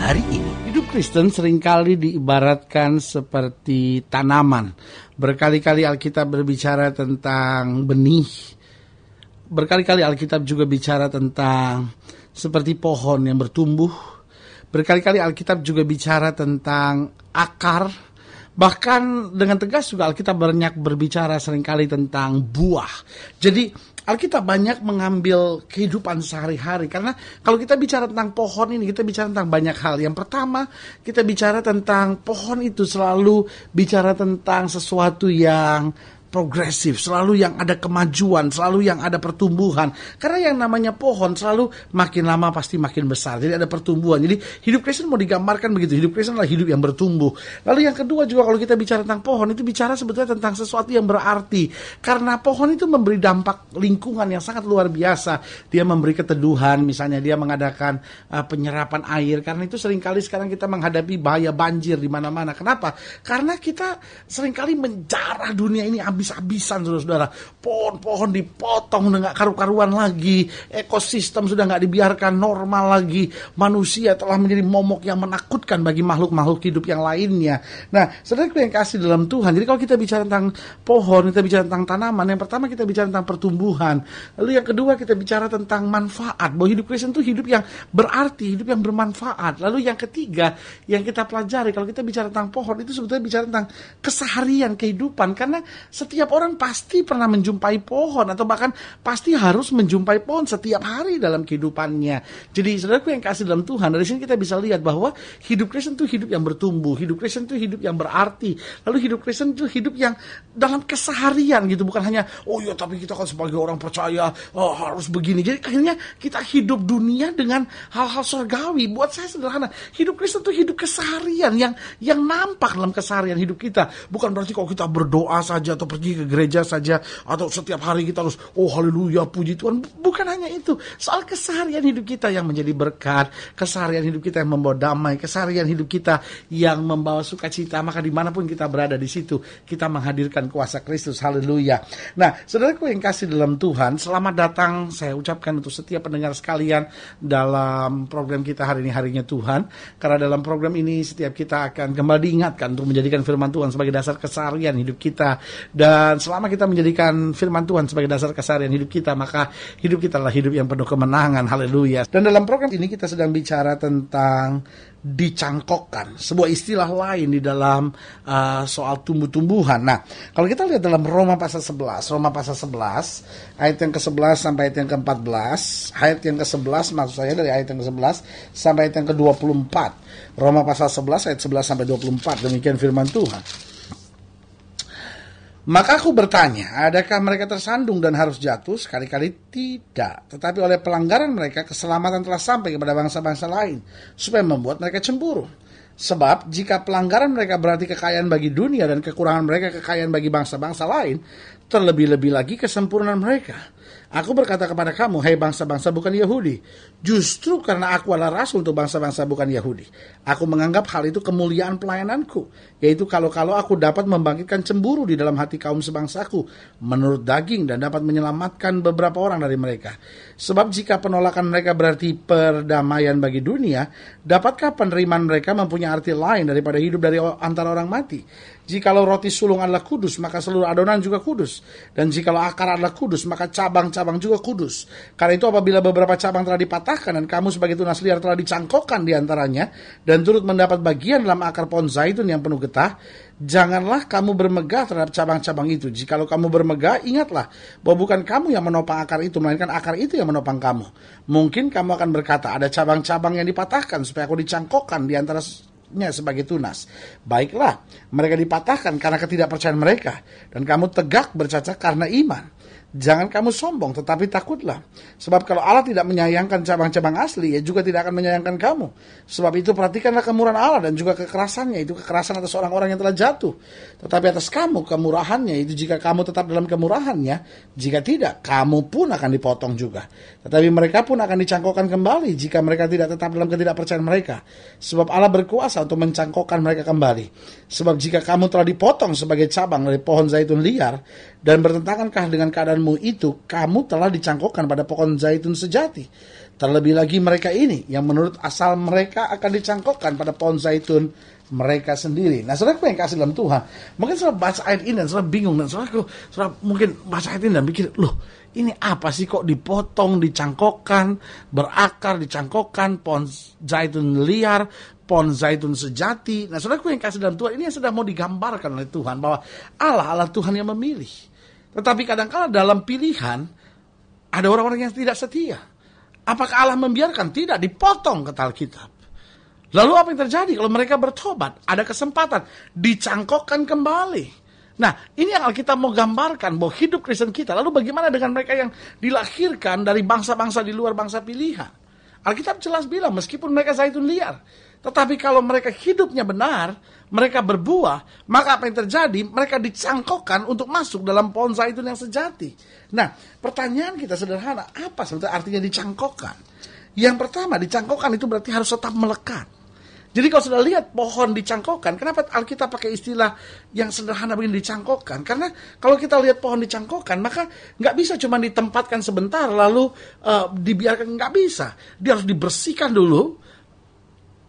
hari ini. Hidup Kristen seringkali diibaratkan seperti tanaman. Berkali-kali Alkitab berbicara tentang benih. Berkali-kali Alkitab juga bicara tentang seperti pohon yang bertumbuh. Berkali-kali Alkitab juga bicara tentang akar. Bahkan dengan tegas juga Alkitab banyak berbicara seringkali tentang buah. Jadi Alkitab banyak mengambil kehidupan sehari-hari karena kalau kita bicara tentang pohon ini kita bicara tentang banyak hal. Yang pertama, kita bicara tentang pohon itu selalu bicara tentang sesuatu yang progresif, selalu yang ada kemajuan, selalu yang ada pertumbuhan. Karena yang namanya pohon selalu makin lama pasti makin besar. Jadi ada pertumbuhan. Jadi hidup Kristen mau digambarkan begitu. Hidup Kristen adalah hidup yang bertumbuh. Lalu yang kedua juga kalau kita bicara tentang pohon itu bicara sebetulnya tentang sesuatu yang berarti. Karena pohon itu memberi dampak lingkungan yang sangat luar biasa. Dia memberi keteduhan, misalnya dia mengadakan uh, penyerapan air. Karena itu seringkali sekarang kita menghadapi bahaya banjir di mana-mana. Kenapa? Karena kita seringkali menjarah dunia ini habis-habisan saudara-saudara. Pohon-pohon dipotong udah nggak karu-karuan lagi. Ekosistem sudah nggak dibiarkan normal lagi. Manusia telah menjadi momok yang menakutkan bagi makhluk-makhluk hidup yang lainnya. Nah, saudara yang kasih dalam Tuhan. Jadi kalau kita bicara tentang pohon, kita bicara tentang tanaman. Yang pertama kita bicara tentang pertumbuhan. Lalu yang kedua kita bicara tentang manfaat. Bahwa hidup Kristen itu hidup yang berarti, hidup yang bermanfaat. Lalu yang ketiga yang kita pelajari kalau kita bicara tentang pohon itu sebetulnya bicara tentang keseharian kehidupan karena setiap orang pasti pernah menjumpai pohon atau bahkan pasti harus menjumpai pohon setiap hari dalam kehidupannya. Jadi saudaraku yang kasih dalam Tuhan, dari sini kita bisa lihat bahwa hidup Kristen itu hidup yang bertumbuh, hidup Kristen itu hidup yang berarti. Lalu hidup Kristen itu hidup yang dalam keseharian gitu, bukan hanya oh ya tapi kita kan sebagai orang percaya oh, harus begini. Jadi akhirnya kita hidup dunia dengan hal-hal surgawi. Buat saya sederhana, hidup Kristen itu hidup keseharian yang yang nampak dalam keseharian hidup kita. Bukan berarti kalau kita berdoa saja atau pergi ke gereja saja atau setiap hari kita harus oh haleluya puji Tuhan. Bukan hanya itu, soal keseharian hidup kita yang menjadi berkat, keseharian hidup kita yang membawa damai, keseharian hidup kita yang membawa sukacita. Maka dimanapun kita berada di situ, kita menghadirkan kuasa Kristus. Haleluya. Nah, saudaraku yang kasih dalam Tuhan, selamat datang saya ucapkan untuk setiap pendengar sekalian dalam program kita hari ini harinya Tuhan. Karena dalam program ini setiap kita akan kembali diingatkan untuk menjadikan firman Tuhan sebagai dasar keseharian hidup kita dan dan selama kita menjadikan firman Tuhan sebagai dasar keseharian hidup kita, maka hidup kita adalah hidup yang penuh kemenangan. Haleluya. Dan dalam program ini kita sedang bicara tentang dicangkokkan, sebuah istilah lain di dalam uh, soal tumbuh-tumbuhan. Nah, kalau kita lihat dalam Roma pasal 11, Roma pasal 11 ayat yang ke-11 sampai ayat yang ke-14, ayat yang ke-11 maksud saya dari ayat yang ke-11 sampai ayat yang ke-24. Roma pasal 11 ayat 11 sampai 24 demikian firman Tuhan. Maka aku bertanya, adakah mereka tersandung dan harus jatuh? Sekali-kali tidak. Tetapi oleh pelanggaran mereka, keselamatan telah sampai kepada bangsa-bangsa lain, supaya membuat mereka cemburu. Sebab jika pelanggaran mereka berarti kekayaan bagi dunia dan kekurangan mereka kekayaan bagi bangsa-bangsa lain, terlebih-lebih lagi kesempurnaan mereka. Aku berkata kepada kamu, hai hey bangsa-bangsa bukan Yahudi, justru karena aku adalah rasul untuk bangsa-bangsa bukan Yahudi. Aku menganggap hal itu kemuliaan pelayananku, yaitu kalau-kalau aku dapat membangkitkan cemburu di dalam hati kaum sebangsaku menurut daging dan dapat menyelamatkan beberapa orang dari mereka. Sebab jika penolakan mereka berarti perdamaian bagi dunia, dapatkah penerimaan mereka mempunyai arti lain daripada hidup dari antara orang mati? Jikalau roti sulung adalah kudus, maka seluruh adonan juga kudus. Dan jikalau akar adalah kudus, maka cabang-cabang juga kudus. Karena itu apabila beberapa cabang telah dipatahkan dan kamu sebagai tunas liar telah dicangkokkan di antaranya dan turut mendapat bagian dalam akar pohon zaitun yang penuh getah, janganlah kamu bermegah terhadap cabang-cabang itu. Jikalau kamu bermegah, ingatlah bahwa bukan kamu yang menopang akar itu, melainkan akar itu yang menopang kamu. Mungkin kamu akan berkata, ada cabang-cabang yang dipatahkan supaya aku dicangkokkan di antara hidupnya sebagai tunas. Baiklah, mereka dipatahkan karena ketidakpercayaan mereka. Dan kamu tegak bercacat karena iman. Jangan kamu sombong, tetapi takutlah. Sebab kalau Allah tidak menyayangkan cabang-cabang asli, ya juga tidak akan menyayangkan kamu. Sebab itu perhatikanlah kemurahan Allah dan juga kekerasannya, itu kekerasan atas orang-orang yang telah jatuh. Tetapi atas kamu, kemurahannya, itu jika kamu tetap dalam kemurahannya, jika tidak, kamu pun akan dipotong juga. Tetapi mereka pun akan dicangkokkan kembali jika mereka tidak tetap dalam ketidakpercayaan mereka. Sebab Allah berkuasa untuk mencangkokkan mereka kembali. Sebab jika kamu telah dipotong sebagai cabang dari pohon zaitun liar, dan bertentangankah dengan keadaan pikiranmu itu, kamu telah dicangkokkan pada pohon zaitun sejati. Terlebih lagi mereka ini, yang menurut asal mereka akan dicangkokkan pada pohon zaitun mereka sendiri. Nah, saudara yang kasih dalam Tuhan, mungkin saudara baca ayat ini dan saudara bingung nah, dan saudara, mungkin baca ayat ini dan pikir, loh, ini apa sih kok dipotong, dicangkokkan, berakar, dicangkokkan, pohon zaitun liar, pohon zaitun sejati. Nah, aku yang kasih dalam Tuhan, ini yang sedang mau digambarkan oleh Tuhan bahwa Allah Allah Tuhan yang memilih. Tetapi kadangkala dalam pilihan ada orang-orang yang tidak setia. Apakah Allah membiarkan? Tidak, dipotong kata Alkitab. Lalu apa yang terjadi kalau mereka bertobat? Ada kesempatan, dicangkokkan kembali. Nah, ini yang Alkitab mau gambarkan bahwa hidup Kristen kita. Lalu bagaimana dengan mereka yang dilahirkan dari bangsa-bangsa di luar bangsa pilihan? Alkitab jelas bilang, meskipun mereka zaitun liar, tetapi kalau mereka hidupnya benar, mereka berbuah, maka apa yang terjadi? Mereka dicangkokkan untuk masuk dalam pohon zaitun yang sejati. Nah, pertanyaan kita sederhana, apa sebetulnya artinya dicangkokkan? Yang pertama, dicangkokkan itu berarti harus tetap melekat jadi kalau sudah lihat pohon dicangkokkan, kenapa Alkitab pakai istilah yang sederhana begini dicangkokkan? Karena kalau kita lihat pohon dicangkokkan, maka nggak bisa cuma ditempatkan sebentar lalu uh, dibiarkan nggak bisa. Dia harus dibersihkan dulu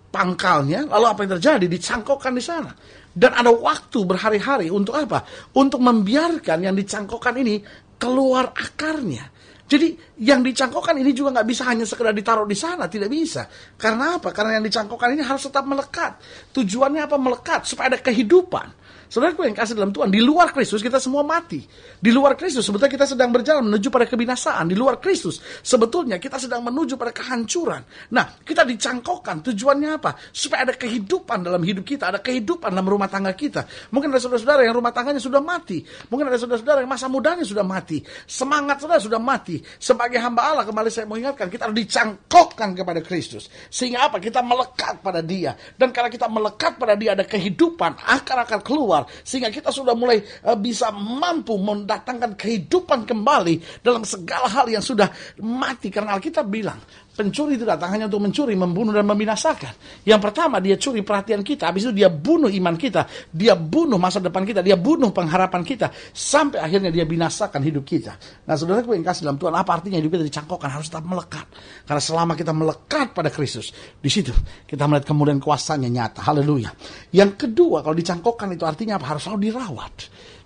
pangkalnya, lalu apa yang terjadi? Dicangkokkan di sana. Dan ada waktu berhari-hari untuk apa? Untuk membiarkan yang dicangkokkan ini keluar akarnya jadi yang dicangkokkan ini juga nggak bisa hanya sekedar ditaruh di sana, tidak bisa. Karena apa? Karena yang dicangkokkan ini harus tetap melekat. Tujuannya apa? Melekat supaya ada kehidupan. Saudaraku yang kasih dalam Tuhan, di luar Kristus kita semua mati. Di luar Kristus sebetulnya kita sedang berjalan menuju pada kebinasaan. Di luar Kristus sebetulnya kita sedang menuju pada kehancuran. Nah, kita dicangkokkan tujuannya apa? Supaya ada kehidupan dalam hidup kita, ada kehidupan dalam rumah tangga kita. Mungkin ada saudara-saudara yang rumah tangganya sudah mati. Mungkin ada saudara-saudara yang masa mudanya sudah mati. Semangat saudara sudah mati. Sebagai hamba Allah kembali saya mengingatkan, kita harus dicangkokkan kepada Kristus. Sehingga apa? Kita melekat pada dia. Dan karena kita melekat pada dia ada kehidupan, akar-akar keluar sehingga kita sudah mulai eh, bisa mampu mendatangkan kehidupan kembali dalam segala hal yang sudah mati karena kita bilang Pencuri itu datang hanya untuk mencuri, membunuh, dan membinasakan. Yang pertama, dia curi perhatian kita. Habis itu dia bunuh iman kita. Dia bunuh masa depan kita. Dia bunuh pengharapan kita. Sampai akhirnya dia binasakan hidup kita. Nah, saudara gue yang kasih dalam Tuhan, apa artinya hidup kita dicangkokkan? Harus tetap melekat. Karena selama kita melekat pada Kristus, di situ kita melihat kemudian kuasanya nyata. Haleluya. Yang kedua, kalau dicangkokkan itu artinya apa? Harus selalu dirawat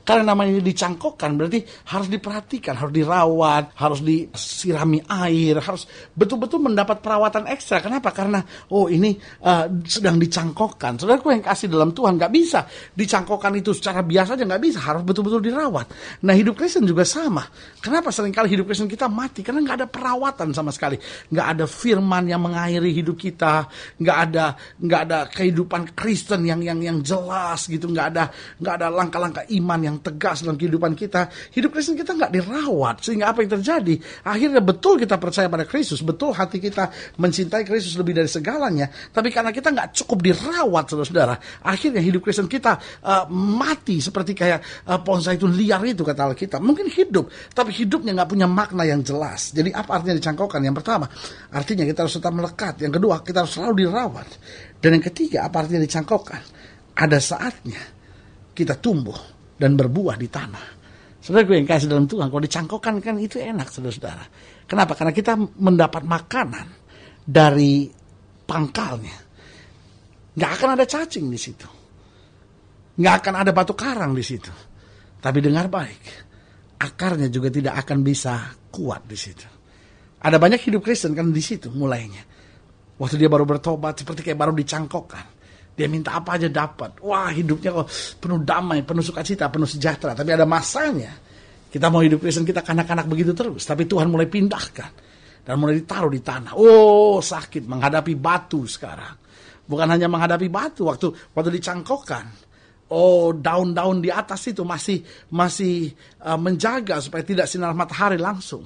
karena namanya dicangkokkan berarti harus diperhatikan, harus dirawat, harus disirami air, harus betul-betul mendapat perawatan ekstra. Kenapa? Karena oh ini uh, sedang dicangkokkan. Saudaraku yang kasih dalam Tuhan nggak bisa dicangkokkan itu secara biasa aja nggak bisa, harus betul-betul dirawat. Nah hidup Kristen juga sama. Kenapa seringkali hidup Kristen kita mati? Karena nggak ada perawatan sama sekali, nggak ada firman yang mengairi hidup kita, nggak ada nggak ada kehidupan Kristen yang yang yang jelas gitu, nggak ada nggak ada langkah-langkah iman yang yang tegas dalam kehidupan kita, hidup Kristen kita nggak dirawat. Sehingga apa yang terjadi? Akhirnya betul kita percaya pada Kristus, betul hati kita mencintai Kristus lebih dari segalanya. Tapi karena kita nggak cukup dirawat, saudara-saudara, akhirnya hidup Kristen kita uh, mati seperti kayak uh, pohon zaitun liar itu kata Alkitab. Mungkin hidup, tapi hidupnya nggak punya makna yang jelas. Jadi apa artinya dicangkokkan? Yang pertama, artinya kita harus tetap melekat. Yang kedua, kita harus selalu dirawat. Dan yang ketiga, apa artinya dicangkokkan? Ada saatnya kita tumbuh dan berbuah di tanah. Saudara gue yang kasih dalam Tuhan, kalau dicangkokkan kan itu enak, saudara-saudara. Kenapa? Karena kita mendapat makanan dari pangkalnya. Nggak akan ada cacing di situ. Nggak akan ada batu karang di situ. Tapi dengar baik, akarnya juga tidak akan bisa kuat di situ. Ada banyak hidup Kristen kan di situ mulainya. Waktu dia baru bertobat, seperti kayak baru dicangkokkan dia minta apa aja dapat. Wah hidupnya kok penuh damai, penuh sukacita, penuh sejahtera. Tapi ada masanya. Kita mau hidup Kristen kita kanak-kanak begitu terus. Tapi Tuhan mulai pindahkan. Dan mulai ditaruh di tanah. Oh sakit menghadapi batu sekarang. Bukan hanya menghadapi batu waktu waktu dicangkokkan. Oh, daun-daun di atas itu masih masih uh, menjaga supaya tidak sinar matahari langsung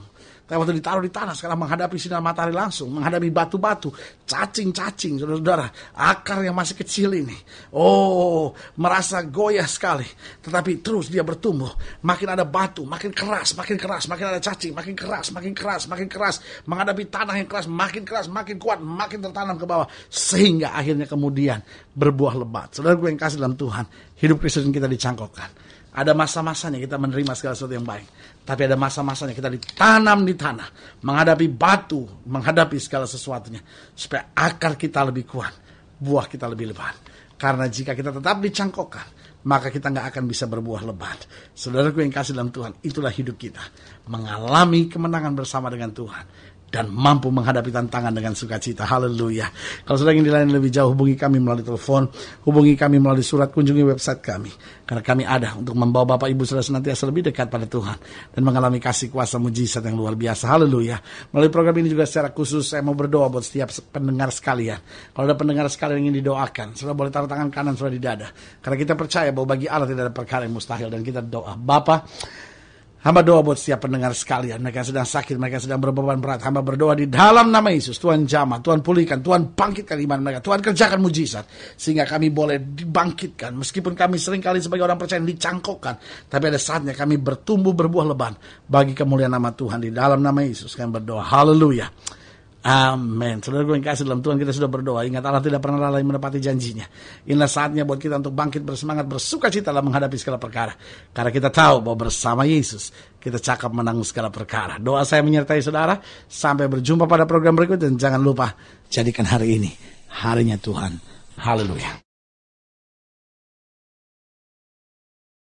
tapi waktu ditaruh di tanah, sekarang menghadapi sinar matahari langsung, menghadapi batu-batu, cacing-cacing, saudara-saudara, akar yang masih kecil ini, oh, merasa goyah sekali. Tetapi terus dia bertumbuh, makin ada batu, makin keras, makin keras, makin ada cacing, makin keras, makin keras, makin keras, menghadapi tanah yang keras, makin keras, makin kuat, makin tertanam ke bawah, sehingga akhirnya kemudian berbuah lebat. Saudara gue yang kasih dalam Tuhan, hidup Kristen kita dicangkokkan ada masa-masanya kita menerima segala sesuatu yang baik. Tapi ada masa-masanya kita ditanam di tanah. Menghadapi batu, menghadapi segala sesuatunya. Supaya akar kita lebih kuat. Buah kita lebih lebat. Karena jika kita tetap dicangkokkan, maka kita nggak akan bisa berbuah lebat. Saudaraku yang kasih dalam Tuhan, itulah hidup kita. Mengalami kemenangan bersama dengan Tuhan dan mampu menghadapi tantangan dengan sukacita. Haleluya. Kalau sudah ingin dilayani lebih jauh, hubungi kami melalui telepon, hubungi kami melalui surat, kunjungi website kami. Karena kami ada untuk membawa Bapak Ibu Saudara senantiasa lebih dekat pada Tuhan dan mengalami kasih kuasa mujizat yang luar biasa. Haleluya. Melalui program ini juga secara khusus saya mau berdoa buat setiap pendengar sekalian. Kalau ada pendengar sekalian yang ingin didoakan, sudah boleh taruh tangan kanan sudah di dada. Karena kita percaya bahwa bagi Allah tidak ada perkara yang mustahil dan kita doa. Bapak, Hamba doa buat setiap pendengar sekalian, mereka sedang sakit, mereka sedang berbeban berat. Hamba berdoa di dalam nama Yesus, Tuhan jamaah Tuhan pulihkan, Tuhan bangkitkan iman mereka, Tuhan kerjakan mujizat. Sehingga kami boleh dibangkitkan, meskipun kami seringkali sebagai orang percaya dicangkokkan. Tapi ada saatnya kami bertumbuh berbuah leban bagi kemuliaan nama Tuhan. Di dalam nama Yesus kami berdoa, haleluya. Amin. Saudara, yang kasih dalam Tuhan kita sudah berdoa. Ingat Allah tidak pernah lalai menepati janjinya. Inilah saatnya buat kita untuk bangkit bersemangat, bersuka cita dalam menghadapi segala perkara. Karena kita tahu bahwa bersama Yesus kita cakap menanggung segala perkara. Doa saya menyertai saudara. Sampai berjumpa pada program berikut dan jangan lupa jadikan hari ini harinya Tuhan. Haleluya.